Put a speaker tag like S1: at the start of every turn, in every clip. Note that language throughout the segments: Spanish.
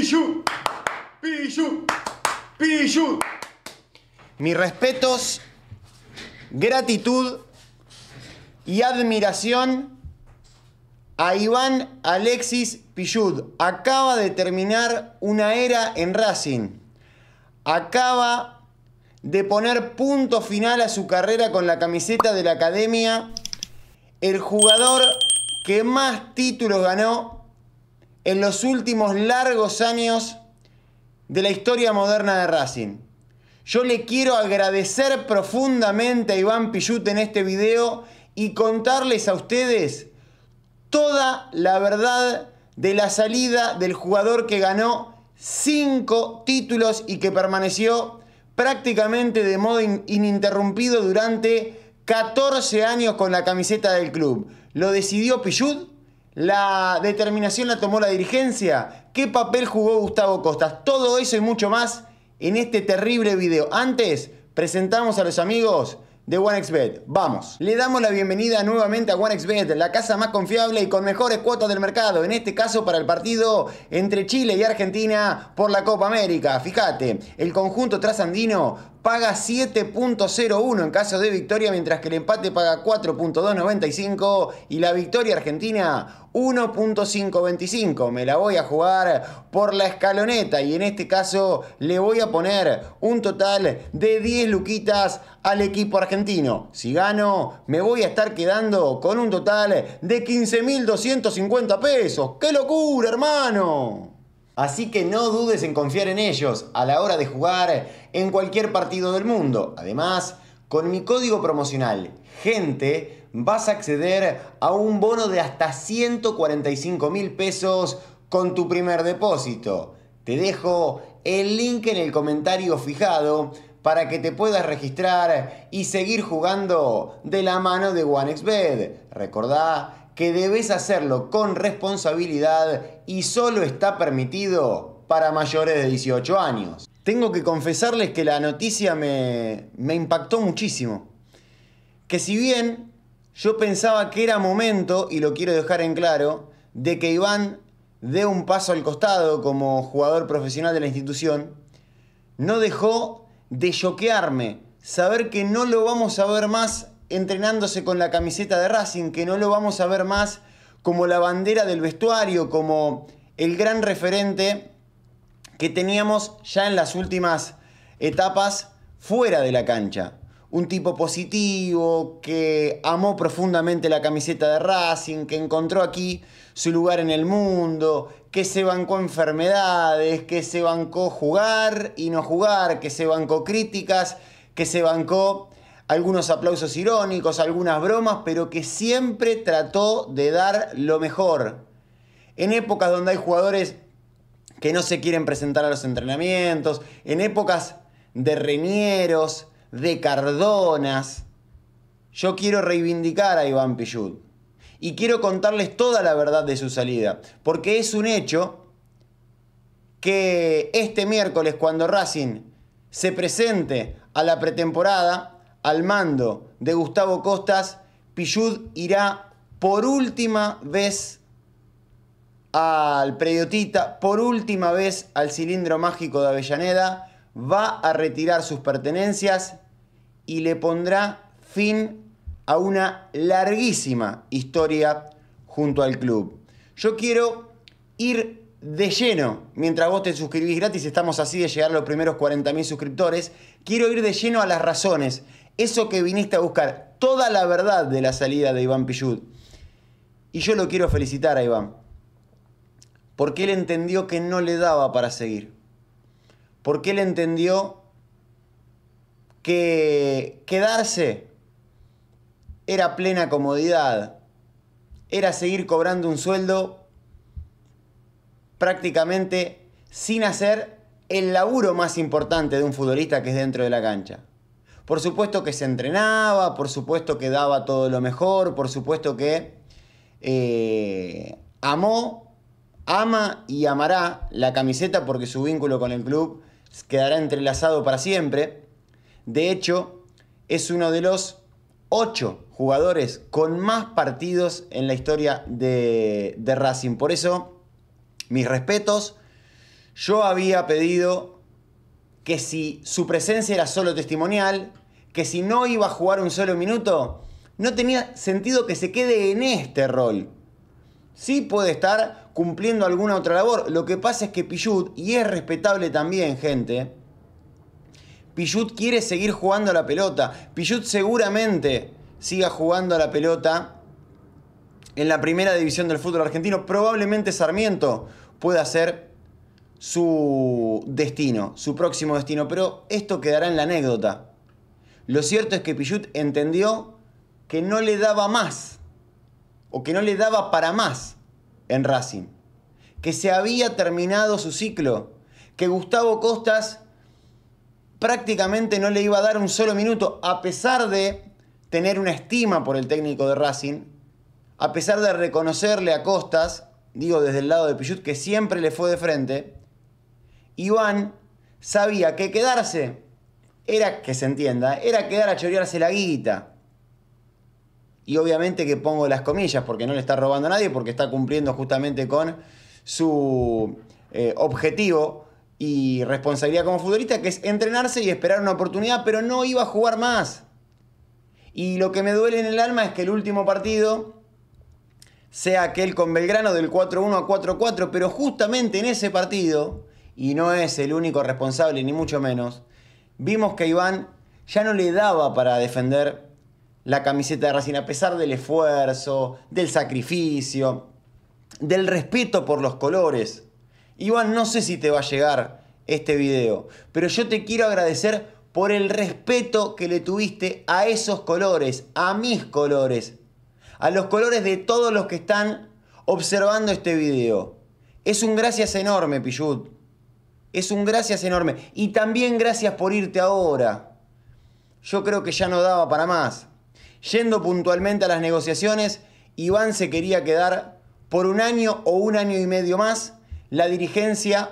S1: Pichu, Pichu, Pichu. Mis respetos, gratitud y admiración a Iván Alexis Pillud. Acaba de terminar una era en Racing. Acaba de poner punto final a su carrera con la camiseta de la academia. El jugador que más títulos ganó en los últimos largos años de la historia moderna de Racing. Yo le quiero agradecer profundamente a Iván Pillut en este video y contarles a ustedes toda la verdad de la salida del jugador que ganó cinco títulos y que permaneció prácticamente de modo ininterrumpido durante 14 años con la camiseta del club. Lo decidió Piyut? La determinación la tomó la dirigencia. ¿Qué papel jugó Gustavo Costas? Todo eso y mucho más en este terrible video. Antes, presentamos a los amigos de OneXBet. Vamos. Le damos la bienvenida nuevamente a OneXBet, la casa más confiable y con mejores cuotas del mercado, en este caso para el partido entre Chile y Argentina por la Copa América. Fíjate, el conjunto trasandino paga 7.01 en caso de victoria, mientras que el empate paga 4.295 y la victoria argentina 1.525. Me la voy a jugar por la escaloneta y en este caso le voy a poner un total de 10 luquitas al equipo argentino. Si gano, me voy a estar quedando con un total de 15.250 pesos. ¡Qué locura, hermano! Así que no dudes en confiar en ellos a la hora de jugar en cualquier partido del mundo. Además, con mi código promocional GENTE vas a acceder a un bono de hasta 145 mil pesos con tu primer depósito. Te dejo el link en el comentario fijado para que te puedas registrar y seguir jugando de la mano de OnexBed. Recordá que debes hacerlo con responsabilidad y solo está permitido para mayores de 18 años. Tengo que confesarles que la noticia me, impactó muchísimo. Que si bien yo pensaba que era momento, y lo quiero dejar en claro, de que Iván dé un paso al costado como jugador profesional de la institución, no dejó de choquearme saber que no lo vamos a ver más entrenándose con la camiseta de Racing, que no lo vamos a ver más como la bandera del vestuario, como el gran referente que teníamos ya en las últimas etapas fuera de la cancha. Un tipo positivo, que amó profundamente la camiseta de Racing, que encontró aquí su lugar en el mundo, que se bancó enfermedades, que se bancó jugar y no jugar, que se bancó críticas, que se bancó algunos aplausos irónicos, algunas bromas, pero que siempre trató de dar lo mejor. En épocas donde hay jugadores que no se quieren presentar a los entrenamientos, en épocas de renieros, de cardonas, yo quiero reivindicar a Iván Pichut. Y quiero contarles toda la verdad de su salida, porque es un hecho que este miércoles, cuando Racing se presente a la pretemporada, al mando de Gustavo Costas, Pillud irá por última vez al Prediotita, por última vez al cilindro mágico de Avellaneda, va a retirar sus pertenencias y le pondrá fin a una larguísima historia junto al club. Yo quiero ir de lleno, mientras vos te suscribís gratis, estamos así de llegar a los primeros 40.000 suscriptores, quiero ir de lleno a las razones eso que viniste a buscar, toda la verdad de la salida de Iván Pichud. Y yo lo quiero felicitar a Iván, porque él entendió que no le daba para seguir, porque él entendió que quedarse era plena comodidad, era seguir cobrando un sueldo prácticamente sin hacer el laburo más importante de un futbolista que es dentro de la cancha. Por supuesto que se entrenaba, por supuesto que daba todo lo mejor, por supuesto que eh, amó, ama y amará la camiseta porque su vínculo con el club quedará entrelazado para siempre. De hecho, es uno de los ocho jugadores con más partidos en la historia de, de Racing. Por eso, mis respetos. Yo había pedido que si su presencia era solo testimonial, que si no iba a jugar un solo minuto, no tenía sentido que se quede en este rol. Sí puede estar cumpliendo alguna otra labor. Lo que pasa es que Pillut, y es respetable también, gente, Pillut quiere seguir jugando a la pelota. Pillut seguramente siga jugando a la pelota en la primera división del fútbol argentino. Probablemente Sarmiento pueda ser su destino, su próximo destino. Pero esto quedará en la anécdota. Lo cierto es que Pichut entendió que no le daba más, o que no le daba para más en Racing, que se había terminado su ciclo, que Gustavo Costas prácticamente no le iba a dar un solo minuto, a pesar de tener una estima por el técnico de Racing, a pesar de reconocerle a Costas, digo desde el lado de Pichut, que siempre le fue de frente, Iván sabía que quedarse era, que se entienda, era quedar a chorearse la guita. Y obviamente que pongo las comillas, porque no le está robando a nadie, porque está cumpliendo justamente con su eh, objetivo y responsabilidad como futbolista, que es entrenarse y esperar una oportunidad, pero no iba a jugar más. Y lo que me duele en el alma es que el último partido sea aquel con Belgrano del 4-1 a 4-4, pero justamente en ese partido, y no es el único responsable, ni mucho menos, vimos que Iván ya no le daba para defender la camiseta de Racing, a pesar del esfuerzo, del sacrificio, del respeto por los colores. Iván, no sé si te va a llegar este video, pero yo te quiero agradecer por el respeto que le tuviste a esos colores, a mis colores, a los colores de todos los que están observando este video. Es un gracias enorme, Piyut. Es un gracias enorme. Y también gracias por irte ahora. Yo creo que ya no daba para más. Yendo puntualmente a las negociaciones, Iván se quería quedar por un año o un año y medio más. La dirigencia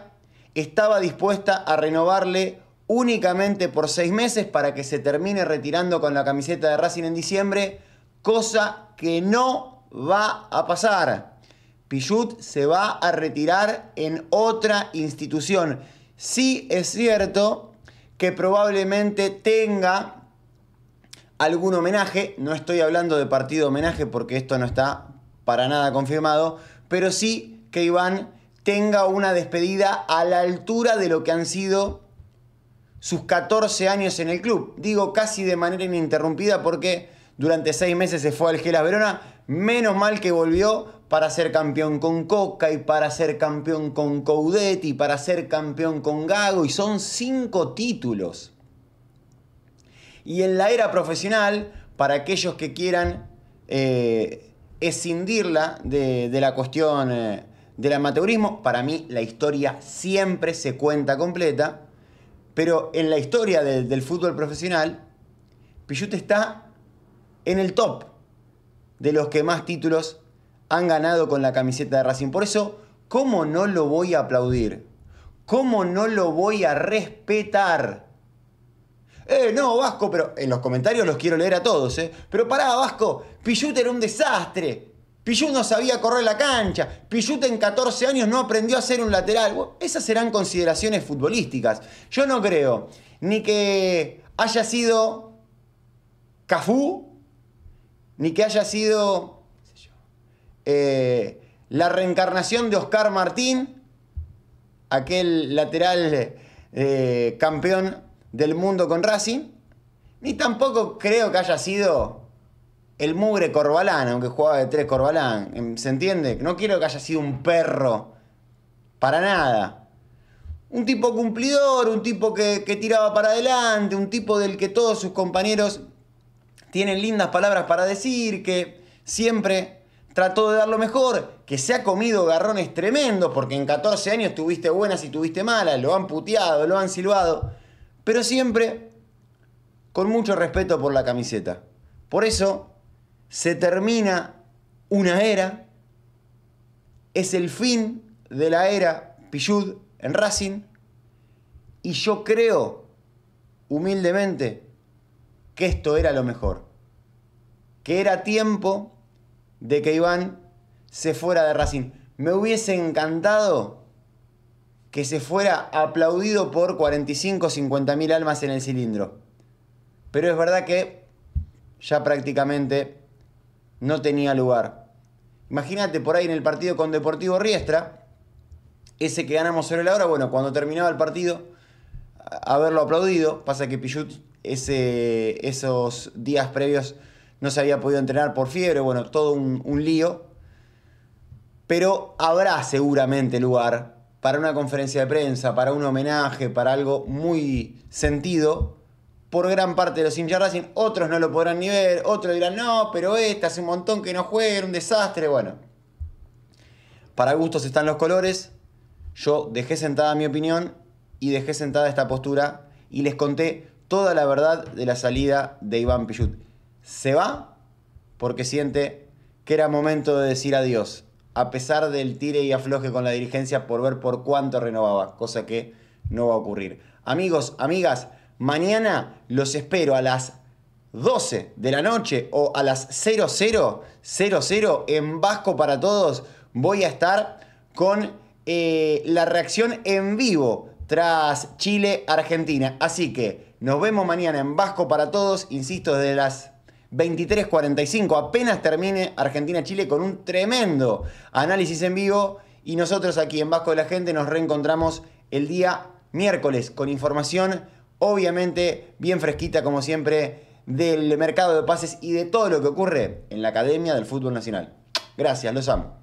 S1: estaba dispuesta a renovarle únicamente por seis meses para que se termine retirando con la camiseta de Racing en diciembre, cosa que no va a pasar. Pichut se va a retirar en otra institución. Sí es cierto que probablemente tenga algún homenaje, no estoy hablando de partido homenaje porque esto no está para nada confirmado, pero sí que Iván tenga una despedida a la altura de lo que han sido sus 14 años en el club. Digo casi de manera ininterrumpida porque durante seis meses se fue al Gela Verona, Menos mal que volvió para ser campeón con Coca y para ser campeón con Coudet y para ser campeón con Gago y son cinco títulos. Y en la era profesional, para aquellos que quieran eh, escindirla de, la cuestión eh, del amateurismo, para mí la historia siempre se cuenta completa, pero en la historia del fútbol profesional, Pichute está en el top de los que más títulos han ganado con la camiseta de Racing. Por eso, ¿cómo no lo voy a aplaudir? ¿Cómo no lo voy a respetar? Eh, no, Vasco, pero en los comentarios los quiero leer a todos, ¿eh? Pero pará, Vasco, Pilluta era un desastre. Pillut no sabía correr la cancha. Pillut en 14 años no aprendió a ser un lateral. esas serán consideraciones futbolísticas. Yo no creo ni que haya sido Cafú ni que haya sido eh, la reencarnación de Oscar Martín, aquel lateral eh, campeón del mundo con Racing, ni tampoco creo que haya sido el mugre Corbalán, aunque jugaba de tres Corbalán, em, ¿se entiende? No quiero que haya sido un perro, para nada. Un tipo cumplidor, un tipo que tiraba para adelante, un tipo del que todos sus compañeros tienen lindas palabras para decir, que siempre trató de dar lo mejor, que se ha comido garrones tremendos, porque en 14 años tuviste buenas y tuviste malas, lo han puteado, lo han silbado, pero siempre con mucho respeto por la camiseta. Por eso se termina una era, es el fin de la era Pillud en Racing, y yo creo, humildemente, que esto era lo mejor, que era tiempo de que Iván se fuera de Racing. Me hubiese encantado que se fuera aplaudido por 45 o 50 mil almas en el cilindro. Pero es verdad que ya prácticamente no tenía lugar. Imagínate por ahí en el partido con Deportivo Riestra, ese que ganamos sobre la hora, bueno, cuando terminaba el partido, haberlo aplaudido, pasa que Pichut ese, esos días previos no se había podido entrenar por fiebre, bueno, todo un, lío. Pero habrá seguramente lugar para una conferencia de prensa, para un homenaje, para algo muy sentido por gran parte de los hinchas Racing. Otros no lo podrán ni ver, otros dirán, no, pero este hace un montón que no juega, era un desastre. Bueno, para gustos están los colores. Yo dejé sentada mi opinión y dejé sentada esta postura y les conté toda la verdad de la salida de Iván Pichut. Se va porque siente que era momento de decir adiós, a pesar del tire y afloje con la dirigencia por ver por cuánto renovaba, cosa que no va a ocurrir. Amigos, amigas, mañana los espero a las 12 de la noche o a las 00, en Vasco para Todos. Voy a estar con eh, la reacción en vivo tras Chile-Argentina. Así que nos vemos mañana en Vasco para Todos, insisto, desde las 23.45. Apenas termine Argentina-Chile con un tremendo análisis en vivo. Y nosotros aquí en Vasco de la Gente nos reencontramos el día miércoles con información, obviamente, bien fresquita como siempre, del mercado de pases y de todo lo que ocurre en la Academia del Fútbol Nacional. Gracias, los amo.